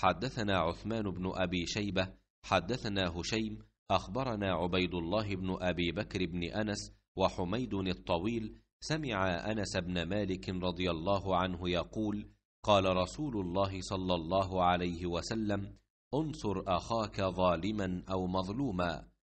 حدثنا عثمان بن أبي شيبة حدثنا هشيم أخبرنا عبيد الله بن أبي بكر بن أنس وحميد الطويل سمع أنس بن مالك رضي الله عنه يقول قال رسول الله صلى الله عليه وسلم انصر أخاك ظالما أو مظلوما